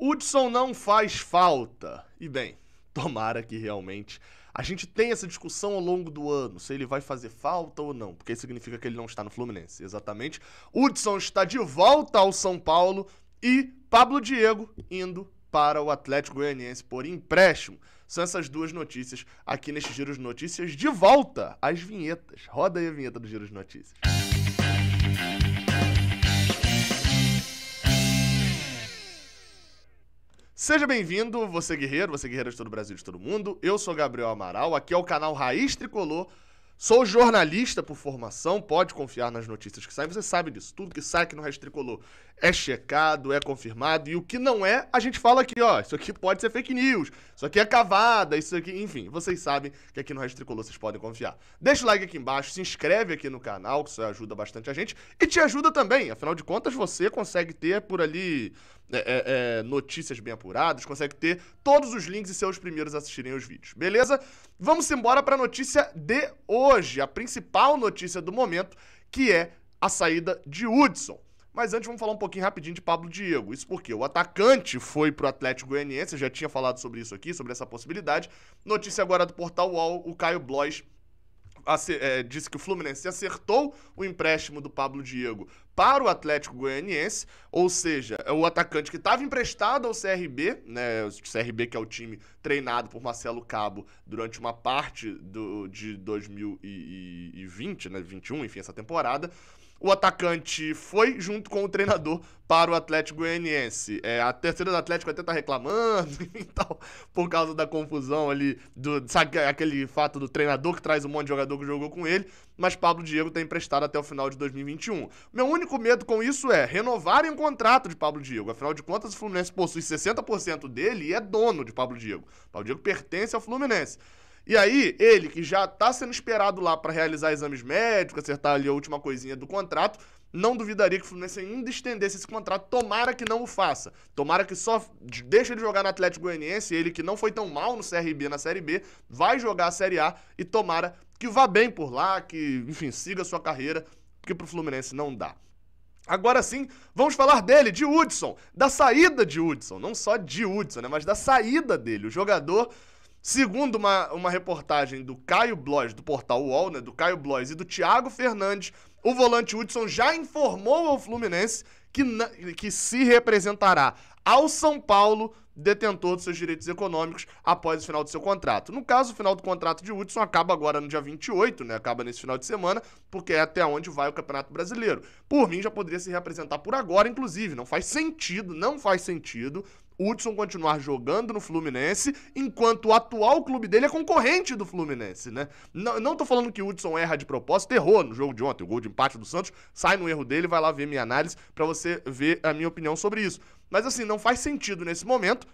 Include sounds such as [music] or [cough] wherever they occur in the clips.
Hudson não faz falta. E bem, tomara que realmente a gente tenha essa discussão ao longo do ano, se ele vai fazer falta ou não, porque isso significa que ele não está no Fluminense, exatamente. Hudson está de volta ao São Paulo e Pablo Diego indo para o Atlético Goianiense por empréstimo. São essas duas notícias aqui neste Giro de Notícias, de volta às vinhetas. Roda aí a vinheta do Giro de Notícias. Música Seja bem-vindo, você guerreiro, você guerreira de todo o Brasil, de todo mundo. Eu sou Gabriel Amaral, aqui é o canal Raiz Tricolor. Sou jornalista por formação, pode confiar nas notícias que saem, você sabe disso. Tudo que sai aqui no Raiz Tricolor é checado, é confirmado, e o que não é, a gente fala aqui, ó, isso aqui pode ser fake news, isso aqui é cavada, isso aqui, enfim, vocês sabem que aqui no Raiz Tricolor vocês podem confiar. Deixa o like aqui embaixo, se inscreve aqui no canal, que isso ajuda bastante a gente, e te ajuda também, afinal de contas você consegue ter por ali é, é, é, notícias bem apuradas, consegue ter todos os links e ser os primeiros a assistirem os vídeos, beleza? Vamos embora para a notícia de hoje, a principal notícia do momento, que é a saída de Hudson. Mas antes vamos falar um pouquinho rapidinho de Pablo Diego. Isso porque o atacante foi pro Atlético Goianiense, eu já tinha falado sobre isso aqui, sobre essa possibilidade. Notícia agora do Portal UOL, o Caio Blois é, disse que o Fluminense acertou o empréstimo do Pablo Diego para o Atlético Goianiense, ou seja, é o atacante que estava emprestado ao CRB, né, o CRB que é o time treinado por Marcelo Cabo durante uma parte do, de 2020, né, 21, enfim, essa temporada, o atacante foi junto com o treinador para o Atlético Goianiense. É, a terceira do Atlético até tá reclamando [laughs] e tal, por causa da confusão ali, do, sabe aquele fato do treinador que traz um monte de jogador que jogou com ele, mas Pablo Diego tá emprestado até o final de 2021. Meu único medo com isso é renovarem o contrato de Pablo Diego. Afinal de contas, o Fluminense possui 60% dele e é dono de Pablo Diego. Pablo Diego pertence ao Fluminense. E aí, ele, que já está sendo esperado lá para realizar exames médicos, acertar ali a última coisinha do contrato, não duvidaria que o Fluminense ainda estendesse esse contrato. Tomara que não o faça. Tomara que só deixe ele jogar no Atlético Goianiense. Ele que não foi tão mal no CRB na Série B, vai jogar a Série A e tomara que vá bem por lá, que, enfim, siga a sua carreira, porque pro Fluminense não dá. Agora sim, vamos falar dele, de Hudson, da saída de Hudson, não só de Hudson, né, mas da saída dele. O jogador Segundo uma, uma reportagem do Caio Blois, do portal UOL, né, do Caio Blois e do Thiago Fernandes, o volante Hudson já informou ao Fluminense que, que se representará ao São Paulo, detentor dos seus direitos econômicos, após o final do seu contrato. No caso, o final do contrato de Hudson acaba agora no dia 28, né, acaba nesse final de semana, porque é até onde vai o Campeonato Brasileiro. Por mim, já poderia se representar por agora, inclusive. Não faz sentido, não faz sentido Hudson continuar jogando no Fluminense, enquanto o atual clube dele é concorrente do Fluminense, né? Não, não tô falando que o Hudson erra de propósito, errou no jogo de ontem, o gol de empate do Santos, sai no erro dele, vai lá ver minha análise para você ver a minha opinião sobre isso. Mas assim, não faz sentido nesse momento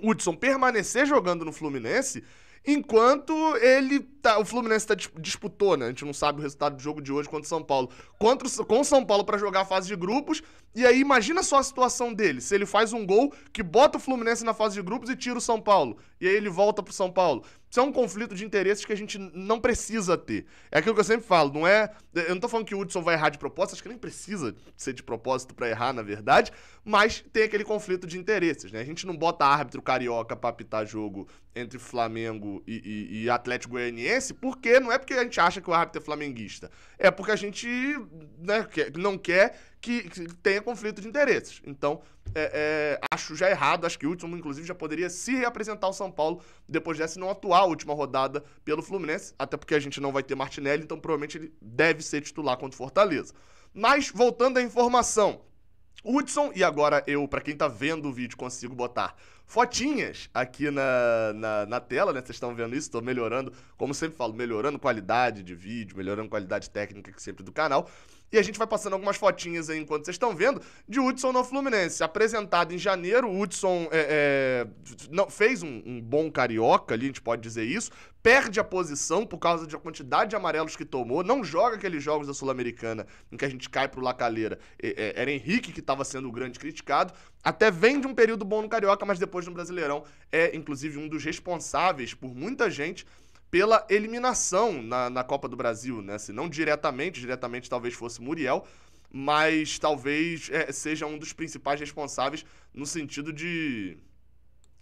o Hudson permanecer jogando no Fluminense enquanto ele tá, o Fluminense tá, disputou, né? A gente não sabe o resultado do jogo de hoje contra o São Paulo. Contra o, com o São Paulo para jogar a fase de grupos e aí, imagina só a situação dele. Se ele faz um gol que bota o Fluminense na fase de grupos e tira o São Paulo. E aí ele volta pro São Paulo. Isso é um conflito de interesses que a gente não precisa ter. É aquilo que eu sempre falo, não é. Eu não tô falando que o Hudson vai errar de propósito, acho que nem precisa ser de propósito para errar, na verdade, mas tem aquele conflito de interesses, né? A gente não bota árbitro carioca pra apitar jogo entre Flamengo e, e, e Atlético Goianiense, porque não é porque a gente acha que o árbitro é flamenguista. É porque a gente né, não quer que, que tenha conflito de interesses. Então, é, é, acho já errado, acho que o Hudson, inclusive, já poderia se reapresentar ao São Paulo depois dessa não atuar a última rodada pelo Fluminense, até porque a gente não vai ter Martinelli, então provavelmente ele deve ser titular contra o Fortaleza. Mas, voltando à informação, Hudson, e agora eu, para quem tá vendo o vídeo, consigo botar fotinhas aqui na, na, na tela, né? Vocês estão vendo isso, tô melhorando, como sempre falo, melhorando qualidade de vídeo, melhorando qualidade técnica que sempre do canal. E a gente vai passando algumas fotinhas aí enquanto vocês estão vendo de Hudson no Fluminense. Apresentado em janeiro, o Hudson é, é, não, fez um, um bom carioca ali, a gente pode dizer isso. Perde a posição por causa da quantidade de amarelos que tomou. Não joga aqueles jogos da Sul-Americana em que a gente cai pro Lacaleira. É, é, era Henrique que estava sendo o grande criticado. Até vem de um período bom no Carioca, mas depois no Brasileirão é, inclusive, um dos responsáveis por muita gente pela eliminação na, na Copa do Brasil, né? Se assim, não diretamente, diretamente talvez fosse Muriel, mas talvez é, seja um dos principais responsáveis no sentido de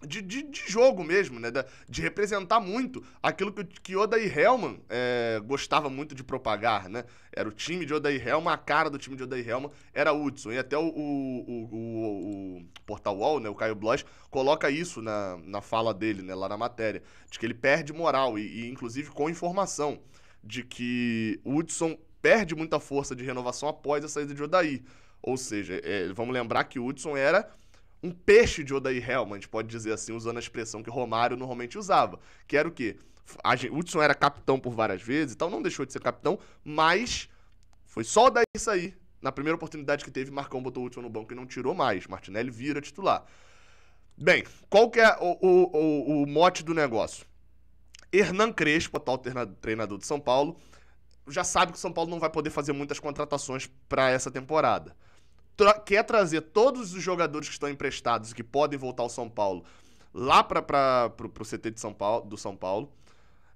de, de, de, jogo mesmo, né? De, representar muito aquilo que, que Oda e Hellman é, gostava muito de propagar, né? Era o time de Oda e Hellman, a cara do time de Oda e Hellman era Hudson. E até o, o, o, o Portal Wall, né? O Caio Blas coloca isso na, na fala dele, né? Lá na matéria. De que ele perde moral, e, e inclusive com informação de que Hudson perde muita força de renovação após a saída de Odaí. Ou seja, é, vamos lembrar que Hudson era um peixe de Odair Hellman, a gente pode dizer assim, usando a expressão que Romário normalmente usava, que era o quê? A gente, Hudson era capitão por várias vezes e tal, não deixou de ser capitão, mas foi só daí sair. Na primeira oportunidade que teve, Marcão botou o Hudson no banco e não tirou mais. Martinelli vira titular. Bem, qual que é o, o, o, o mote do negócio? Hernan Crespo, atual treinador de São Paulo, já sabe que o São Paulo não vai poder fazer muitas contratações para essa temporada tra quer trazer todos os jogadores que estão emprestados e que podem voltar ao São Paulo lá para o CT de São Paulo, do São Paulo.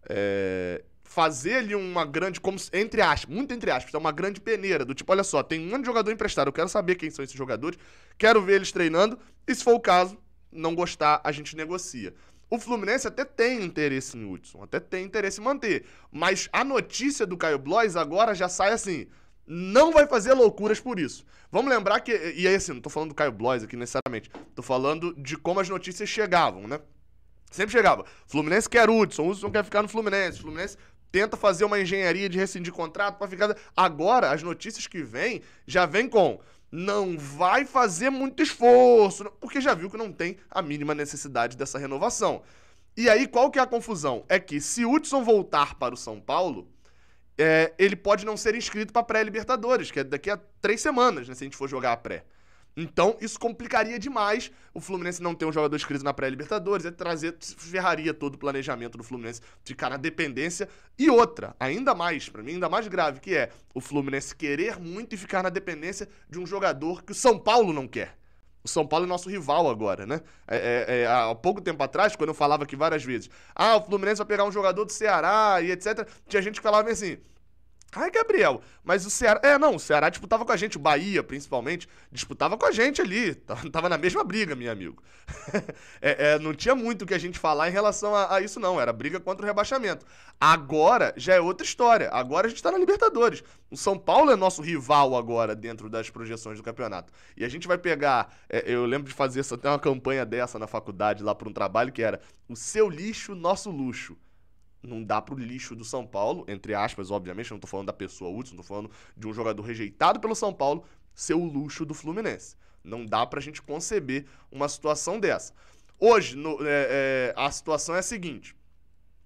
É, fazer ali uma grande, como, entre aspas, muito entre aspas, é uma grande peneira, do tipo, olha só, tem um monte de jogador emprestado, eu quero saber quem são esses jogadores, quero ver eles treinando, e se for o caso, não gostar, a gente negocia. O Fluminense até tem interesse em Hudson, até tem interesse em manter, mas a notícia do Caio Blois agora já sai assim, não vai fazer loucuras por isso. Vamos lembrar que, e aí assim, não tô falando do Caio Blois aqui necessariamente, tô falando de como as notícias chegavam, né? Sempre chegava, Fluminense quer Hudson, Hudson quer ficar no Fluminense, Fluminense tenta fazer uma engenharia de rescindir contrato para ficar... Agora, as notícias que vêm, já vem com, não vai fazer muito esforço, porque já viu que não tem a mínima necessidade dessa renovação. E aí, qual que é a confusão? É que se Hudson voltar para o São Paulo é, ele pode não ser inscrito para pré-Libertadores, que é daqui a três semanas, né, se a gente for jogar a pré. Então, isso complicaria demais o Fluminense não ter um jogador inscrito na pré-Libertadores, é trazer, ferraria todo o planejamento do Fluminense ficar na dependência. E outra, ainda mais, para mim, ainda mais grave, que é o Fluminense querer muito e ficar na dependência de um jogador que o São Paulo não quer. O São Paulo é nosso rival agora, né? É, é, é, há pouco tempo atrás, quando eu falava aqui várias vezes, ah, o Fluminense vai pegar um jogador do Ceará e etc., tinha gente que falava assim, Ai, Gabriel, mas o Ceará. É, não, o Ceará disputava com a gente, o Bahia, principalmente, disputava com a gente ali. [laughs] Tava na mesma briga, meu amigo. [laughs] é, é, não tinha muito o que a gente falar em relação a, a, isso, não. Era briga contra o rebaixamento. Agora já é outra história. Agora a gente tá na Libertadores. O São Paulo é nosso rival agora dentro das projeções do campeonato. E a gente vai pegar. É, eu lembro de fazer até uma campanha dessa na faculdade, lá para um trabalho que era o seu lixo, nosso luxo não dá pro lixo do São Paulo, entre aspas, obviamente, não tô falando da pessoa Hudson, tô falando de um jogador rejeitado pelo São Paulo ser o luxo do Fluminense. Não dá pra gente conceber uma situação dessa. Hoje, no, é, é, a situação é a seguinte: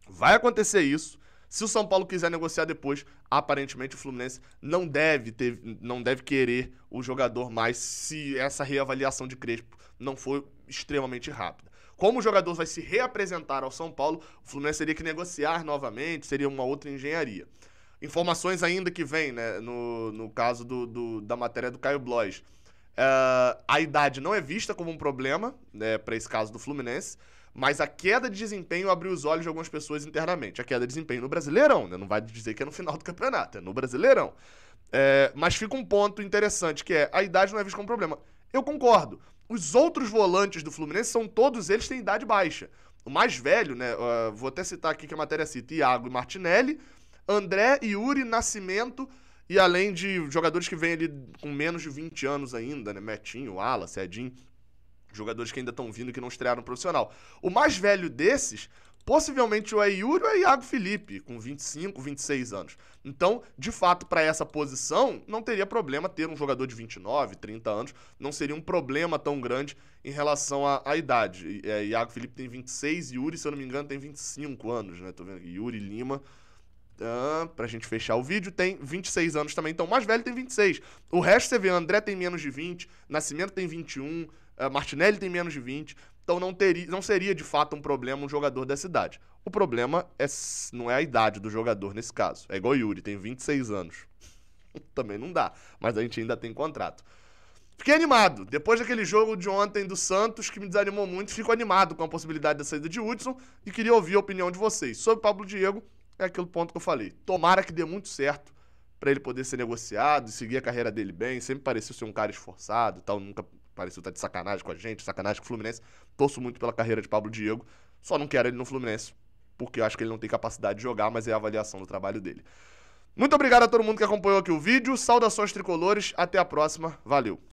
vai acontecer isso. Se o São Paulo quiser negociar depois, aparentemente o Fluminense não deve ter, não deve querer o jogador mais se essa reavaliação de Crespo não for extremamente rápida. Como o jogador vai se reapresentar ao São Paulo, o Fluminense teria que negociar novamente, seria uma outra engenharia. Informações ainda que vem, né, no, no caso do, do da matéria do Caio Blois. Uh, a idade não é vista como um problema né, para esse caso do Fluminense, mas a queda de desempenho abriu os olhos de algumas pessoas internamente. A queda de desempenho no Brasileirão, né? não vai dizer que é no final do campeonato, é no Brasileirão. É, mas fica um ponto interessante que é a idade não é vista como um problema. Eu concordo. Os outros volantes do Fluminense são todos eles têm idade baixa. O mais velho, né? Uh, vou até citar aqui que a matéria cita: Iago e Martinelli, André, Yuri, Nascimento. E além de jogadores que vêm ali com menos de 20 anos ainda, né? Metinho, Ala, Cedim. Jogadores que ainda estão vindo que não estrearam profissional. O mais velho desses Possivelmente o é Yuri ou é Iago Felipe, com 25, 26 anos. Então, de fato, para essa posição, não teria problema ter um jogador de 29, 30 anos. Não seria um problema tão grande em relação à, à idade. É, Iago Felipe tem 26, Yuri, se eu não me engano, tem 25 anos, né? Tô vendo aqui, Yuri Lima. Ah, pra gente fechar o vídeo, tem 26 anos também. Então, o mais velho tem 26. O resto você vê, André tem menos de 20, Nascimento tem 21, uh, eh, Martinelli tem menos de 20. Então não, teria, não seria de fato um problema um jogador dessa idade. O problema é, não é a idade do jogador nesse caso. É igual o Yuri, tem 26 anos. [laughs] Também não dá, mas a gente ainda tem contrato. Fiquei animado. Depois daquele jogo de ontem do Santos, que me desanimou muito, fico animado com a possibilidade da saída de Hudson e queria ouvir a opinião de vocês. Sobre o Pablo Diego, é aquele ponto que eu falei. Tomara que dê muito certo para ele poder ser negociado e seguir a carreira dele bem. Sempre pareceu ser um cara esforçado e tal, nunca Pareceu tá de sacanagem com a gente, sacanagem com o Fluminense. Torço muito pela carreira de Pablo Diego. Só não quero ele no Fluminense, porque eu acho que ele não tem capacidade de jogar, mas é a avaliação do trabalho dele. Muito obrigado a todo mundo que acompanhou aqui o vídeo. Saudações tricolores, até a próxima. Valeu.